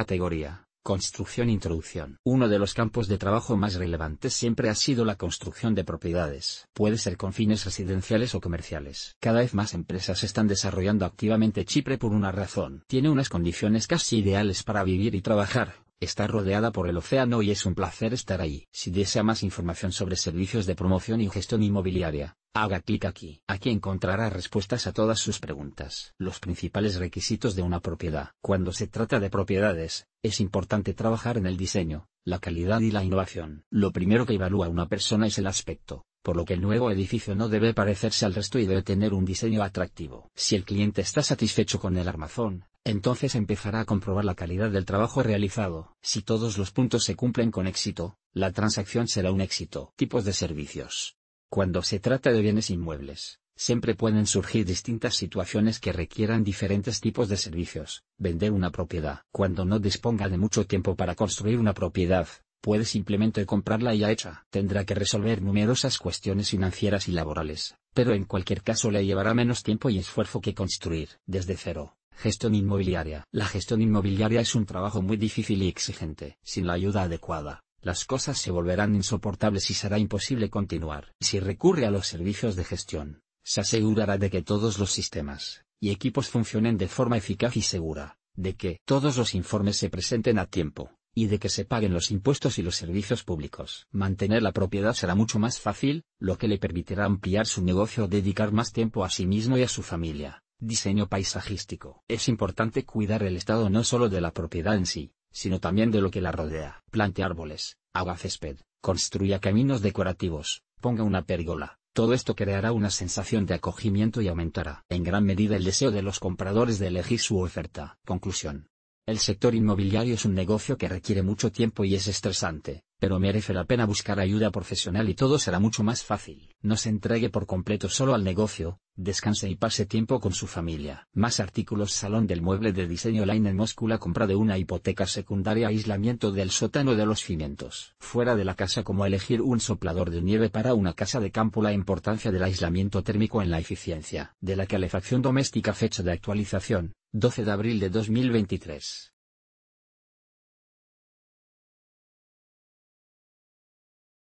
Categoría. Construcción e Introducción. Uno de los campos de trabajo más relevantes siempre ha sido la construcción de propiedades. Puede ser con fines residenciales o comerciales. Cada vez más empresas están desarrollando activamente Chipre por una razón. Tiene unas condiciones casi ideales para vivir y trabajar Está rodeada por el océano y es un placer estar ahí. Si desea más información sobre servicios de promoción y gestión inmobiliaria, haga clic aquí. Aquí encontrará respuestas a todas sus preguntas. Los principales requisitos de una propiedad. Cuando se trata de propiedades, es importante trabajar en el diseño, la calidad y la innovación. Lo primero que evalúa una persona es el aspecto por lo que el nuevo edificio no debe parecerse al resto y debe tener un diseño atractivo. Si el cliente está satisfecho con el armazón, entonces empezará a comprobar la calidad del trabajo realizado. Si todos los puntos se cumplen con éxito, la transacción será un éxito. Tipos de servicios. Cuando se trata de bienes inmuebles, siempre pueden surgir distintas situaciones que requieran diferentes tipos de servicios. Vender una propiedad. Cuando no disponga de mucho tiempo para construir una propiedad, puede simplemente comprarla ya hecha. Tendrá que resolver numerosas cuestiones financieras y laborales, pero en cualquier caso le llevará menos tiempo y esfuerzo que construir desde cero. Gestión inmobiliaria. La gestión inmobiliaria es un trabajo muy difícil y exigente. Sin la ayuda adecuada, las cosas se volverán insoportables y será imposible continuar. Si recurre a los servicios de gestión, se asegurará de que todos los sistemas y equipos funcionen de forma eficaz y segura, de que todos los informes se presenten a tiempo, y de que se paguen los impuestos y los servicios públicos. Mantener la propiedad será mucho más fácil, lo que le permitirá ampliar su negocio o dedicar más tiempo a sí mismo y a su familia. Diseño paisajístico. Es importante cuidar el estado no solo de la propiedad en sí, sino también de lo que la rodea. Plante árboles, haga césped, construya caminos decorativos, ponga una pérgola. Todo esto creará una sensación de acogimiento y aumentará en gran medida el deseo de los compradores de elegir su oferta. Conclusión. El sector inmobiliario es un negocio que requiere mucho tiempo y es estresante, pero merece la pena buscar ayuda profesional y todo será mucho más fácil. No se entregue por completo solo al negocio, descanse y pase tiempo con su familia. Más artículos Salón del mueble de diseño Line en Moscú compra de una hipoteca secundaria Aislamiento del sótano de los cimientos. Fuera de la casa como elegir un soplador de nieve para una casa de campo La importancia del aislamiento térmico en la eficiencia. De la calefacción doméstica Fecha de actualización, 12 de abril de 2023.